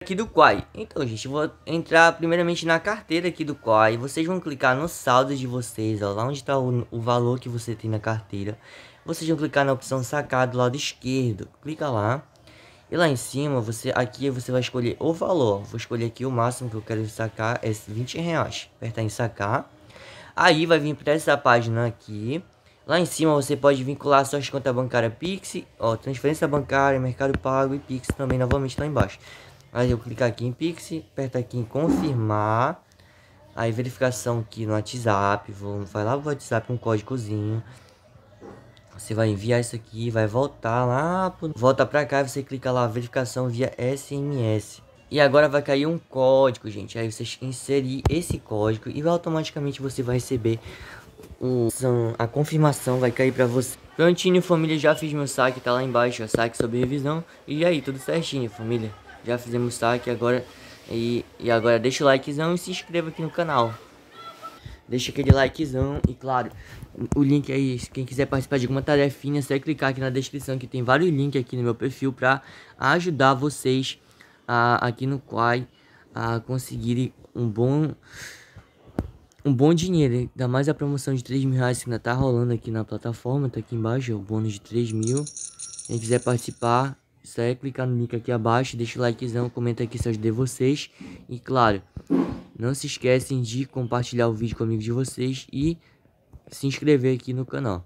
aqui do Quai. Então, gente, vou entrar primeiramente na carteira aqui do Quai. Vocês vão clicar no saldo de vocês, ó, lá onde está o, o, valor que você tem na carteira. Vocês vão clicar na opção sacar do lado esquerdo. Clica lá. E lá em cima, você aqui você vai escolher o valor. Vou escolher aqui o máximo que eu quero sacar, é 20 reais. Apertar em sacar. Aí vai vir para essa página aqui. Lá em cima você pode vincular suas contas bancárias Pix, ó, transferência bancária, mercado pago e Pix também novamente lá embaixo. Aí eu clicar aqui em Pix, aperta aqui em confirmar. Aí verificação aqui no WhatsApp, vou, vai lá no WhatsApp um códigozinho. Você vai enviar isso aqui, vai voltar lá, volta pra cá, você clica lá verificação via SMS. E agora vai cair um código, gente. Aí você inserir esse código e automaticamente você vai receber o, a confirmação vai cair pra você. Prontinho, família, já fiz meu saque, tá lá embaixo, saque sobre revisão. E aí, tudo certinho, família já fizemos saque agora e, e agora deixa o likezão e se inscreva aqui no canal. Deixa aquele likezão e claro, o link aí, quem quiser participar de alguma tarefinha, é só clicar aqui na descrição que tem vários links aqui no meu perfil para ajudar vocês a, aqui no Quai a conseguirem um bom um bom dinheiro, ainda mais a promoção de 3 mil reais que ainda tá rolando aqui na plataforma, tá aqui embaixo, é o bônus de 3 mil. Quem quiser participar, só é clicar no link aqui abaixo, deixa o likezão, comenta aqui se eu ajudei vocês. E claro, não se esquecem de compartilhar o vídeo com amigos de vocês e se inscrever aqui no canal.